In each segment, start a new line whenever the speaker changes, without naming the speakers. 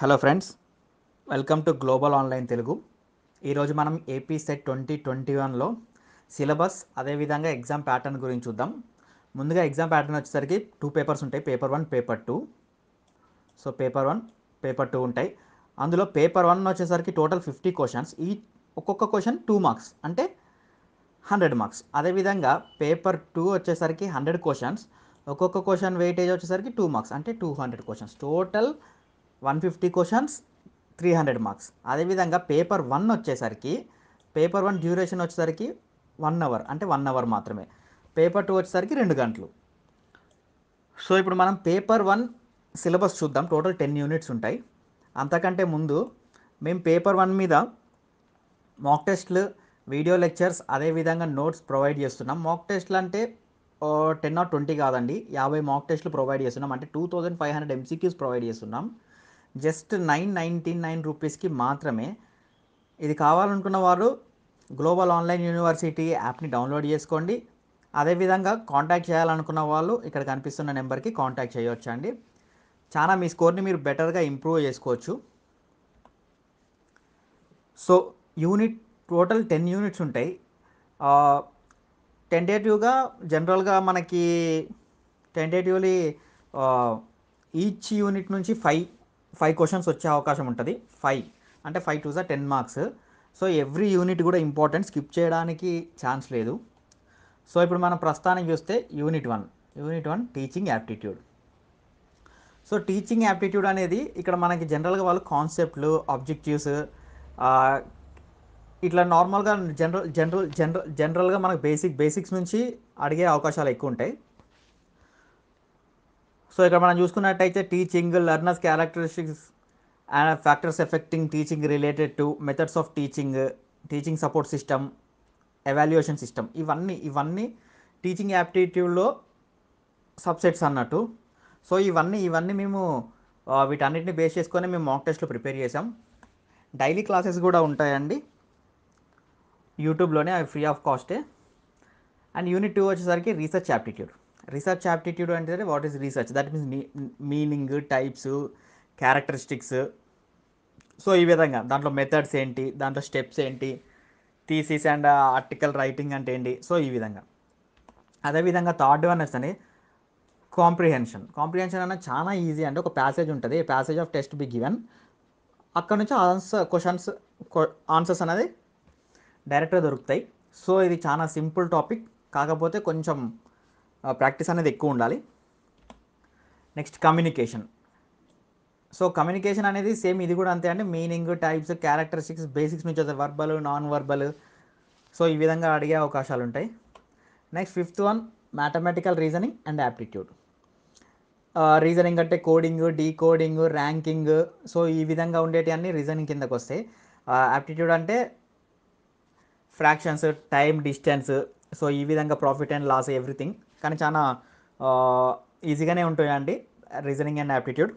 hello friends welcome to global online Telugu ఈరోజు మనం AP SET twenty twenty వన్లో syllabus అదేవిధంగా ఎగ్జామ్ ప్యాటర్న్ గురించి చూద్దాం ముందుగా ఎగ్జామ్ ప్యాటర్న్ వచ్చేసరికి టూ పేపర్స్ ఉంటాయి paper one paper two so paper one paper two ఉంటాయి అందులో పేపర్ వన్ వచ్చేసరికి టోటల్ ఫిఫ్టీ క్వశ్చన్స్ ఈ ఒక్కొక్క క్వశ్చన్ టూ మార్క్స్ అంటే హండ్రెడ్ మార్క్స్ అదేవిధంగా పేపర్ టూ వచ్చేసరికి హండ్రెడ్ క్వశ్చన్స్ ఒక్కొక్క క్వశ్చన్ వెయిటేజ్ వచ్చేసరికి టూ మార్క్స్ అంటే two hundred questions total one fifty questions three hundred marks అదేవిధంగా పేపర్ వన్ వచ్చేసరికి పేపర్ వన్ డ్యూరేషన్ వచ్చేసరికి వన్ అవర్ అంటే వన్ అవర్ మాత్రమే పేపర్ టూ వచ్చేసరికి రెండు గంటలు సో ఇప్పుడు మనం పేపర్ వన్ సిలబస్ చూద్దాం టోటల్ టెన్ యూనిట్స్ ఉంటాయి అంతకంటే ముందు మేము పేపర్ వన్ మీద మాక్ టెస్ట్లు వీడియో లెక్చర్స్ అదేవిధంగా నోట్స్ ప్రొవైడ్ చేస్తున్నాం మాక్ టెస్ట్లు అంటే టెన్ ఆర్ ట్వంటీ కాదండి యాభై మాక్ టెస్ట్లు ప్రొవైడ్ చేస్తున్నాం అంటే two thousand five hundred MCQs provide చేస్తున్నాం జస్ట్ నైన్ నైంటీ నైన్ రూపీస్కి మాత్రమే ఇది కావాలనుకున్న వారు గ్లోబల్ ఆన్లైన్ యూనివర్సిటీ యాప్ని డౌన్లోడ్ చేసుకోండి అదేవిధంగా కాంటాక్ట్ చేయాలనుకున్న వాళ్ళు ఇక్కడ కనిపిస్తున్న నెంబర్కి కాంటాక్ట్ చేయవచ్చు అండి చాలా మీ స్కోర్ని మీరు బెటర్గా ఇంప్రూవ్ చేసుకోవచ్చు so unit total ten units ఉంటాయి టెంటేటివ్గా జనరల్గా మనకి టెంటేటివ్లీ ఈచ్ యూనిట్ నుంచి ఫైవ్ ఫైవ్ క్వశ్చన్స్ వచ్చే అవకాశం ఉంటుంది ఫైవ్ అంటే ఫైవ్ టూ జా ten marks so every unit కూడా ఇంపార్టెంట్ స్కిప్ చేయడానికి ఛాన్స్ లేదు సో ఇప్పుడు మనం ప్రస్తుతానికి చూస్తే unit one unit one teaching aptitude so teaching aptitude అనేది ఇక్కడ మనకి జనరల్గా వాళ్ళు కాన్సెప్ట్లు ఆబ్జెక్టివ్స్ ఇట్లా నార్మల్గా జనరల్ జనరల్ జనరల్ జనరల్గా మనకు బేసిక్ బేసిక్స్ నుంచి అడిగే అవకాశాలు ఎక్కువ ఉంటాయి సో ఇక్కడ మనం చూసుకున్నట్టయితే teaching learners characteristics and factors affecting teaching related to methods of teaching teaching support system evaluation system ఇవన్నీ ఇవన్నీ టీచింగ్ యాప్టిట్యూడ్లో సబ్సెట్స్ అన్నట్టు సో ఇవన్నీ ఇవన్నీ మేము వీటన్నిటిని బేస్ చేసుకొని మేము మాక్ టెస్ట్లు ప్రిపేర్ చేసాం డైలీ క్లాసెస్ కూడా ఉంటాయండి యూట్యూబ్లోనే అవి ఫ్రీ ఆఫ్ కాస్టే అండ్ యూనిట్ టూ వచ్చేసరికి రీసెర్చ్ యాప్టిట్యూడ్ రీసెర్చ్ యాప్టిట్యూడ్ అంటే what is research that means meaning types characteristics so ఈ విధంగా దాంట్లో మెథడ్స్ ఏంటి దాంట్లో స్టెప్స్ ఏంటి థీసిస్ అండ్ ఆర్టికల్ రైటింగ్ అంటే ఏంటి సో ఈ విధంగా అదేవిధంగా థర్డ్ వన్ వస్తుంది కాంప్రిహెన్షన్ కాంప్రిహెన్షన్ అన్న చాలా ఈజీ అంటే ఒక ప్యాసేజ్ ఉంటుంది passage of test be given అక్కడ నుంచి ఆన్సర్ క్వశ్చన్స్ ఆన్సర్స్ అనేది డైరెక్ట్గా దొరుకుతాయి సో ఇది చాలా సింపుల్ టాపిక్ కాకపోతే కొంచెం ప్రాక్టీస్ అనేది ఎక్కువ ఉండాలి నెక్స్ట్ కమ్యూనికేషన్ సో కమ్యూనికేషన్ అనేది సేమ్ ఇది కూడా అంతే అండి మీనింగ్ టైప్స్ క్యారెక్టరిస్టిక్స్ బేసిక్స్ నుంచి వస్తాయి వర్బల్ నాన్ వర్బల్ సో ఈ విధంగా అడిగే అవకాశాలు ఉంటాయి next fifth one mathematical reasoning and aptitude reasoning అంటే కోడింగ్ డీకోడింగ్ ర్యాంకింగ్ సో ఈ విధంగా అన్నీ రీజనింగ్ కిందకు వస్తాయి యాప్టిట్యూడ్ అంటే ఫ్రాక్షన్స్ టైం డిస్టెన్స్ సో ఈ విధంగా ప్రాఫిట్ అండ్ లాస్ ఎవ్రీథింగ్ కానీ చాలా ఈజీగానే ఉంటాయండి రీజనింగ్ అండ్ యాప్టిట్యూడ్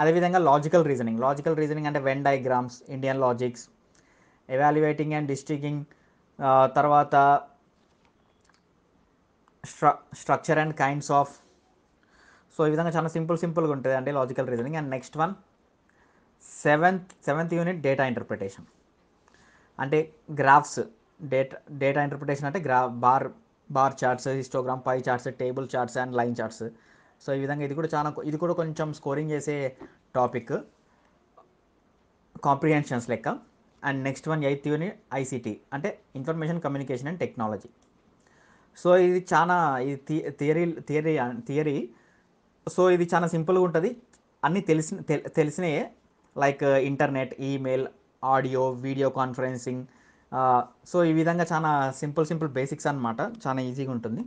అదేవిధంగా లాజికల్ రీజనింగ్ లాజికల్ రీజనింగ్ అంటే Venn diagrams Indian logics evaluating and distinguishing తర్వాత స్ట్ర structure and kinds of so ఈ విధంగా చాలా సింపుల్ సింపుల్గా ఉంటుంది అండి logical reasoning and next one seventh seventh unit data interpretation అంటే గ్రాఫ్స్ డేటా డేటా ఇంటర్ప్రిటేషన్ అంటే గ్రా bar bar charts histogram pie charts table charts and line charts so ఈ విధంగా ఇది కూడా చాలా ఇది కూడా కొంచెం స్కోరింగ్ చేసే టాపిక్ కాంప్రిహెన్షన్స్ లెక్క and next one eighth unit ICT అంటే information communication and technology so ఇది చాలా ఇది థియరీ థియరీ థియరీ సో ఇది చాలా సింపుల్గా ఉంటుంది అన్నీ తెలిసిన తెలిసినయే like internet email audio video conferencing so ఈ విధంగా చాలా సింపుల్ సింపుల్ బేసిక్స్ అనమాట చాలా ఈజీగా ఉంటుంది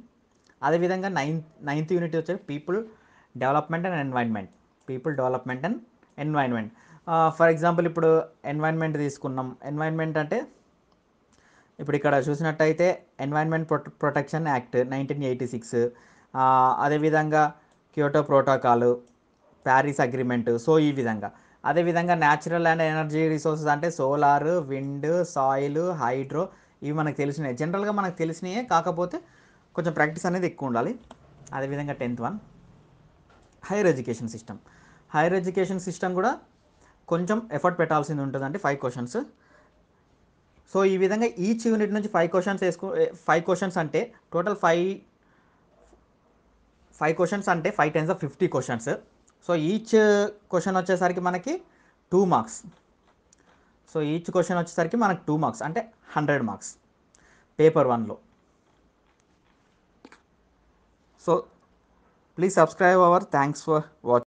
అదేవిధంగా నైన్త్ నైన్త్ యూనిట్ వచ్చేది people development and environment people development and environment for example ఇప్పుడు ఎన్వైర్న్మెంట్ తీసుకున్నాం ఎన్వైర్న్మెంట్ అంటే ఇప్పుడు ఇక్కడ చూసినట్టయితే ఎన్వైర్న్మెంట్ ప్రొ protection act nineteen eighty six అదేవిధంగా Kyoto protocol Paris agreement so ఈ విధంగా అదేవిధంగా న్యాచురల్ అండ్ ఎనర్జీ రిసోర్సెస్ అంటే సోలార్ విండ్ సాయిల్ హైడ్రో ఇవి మనకు తెలిసినవి జనరల్గా మనకు తెలిసినవే కాకపోతే కొంచెం ప్రాక్టీస్ అనేది ఎక్కువ ఉండాలి అదేవిధంగా tenth one higher education system higher education system కూడా కొంచెం ఎఫర్ట్ పెట్టాల్సింది ఉంటుంది అంటే ఫైవ్ క్వశ్చన్స్ సో ఈ విధంగా ఈచ్ యూనిట్ నుంచి ఫైవ్ క్వశ్చన్స్ వేసుకో ఫైవ్ క్వశ్చన్స్ అంటే టోటల్ ఫైవ్ ఫైవ్ క్వశ్చన్స్ అంటే five times of fifty questions so each question వచ్చేసరికి మనకి two marks so each question వచ్చేసరికి మనకు టూ మార్క్స్ అంటే హండ్రెడ్ మార్క్స్ పేపర్ వన్లో so please subscribe our thanks for watching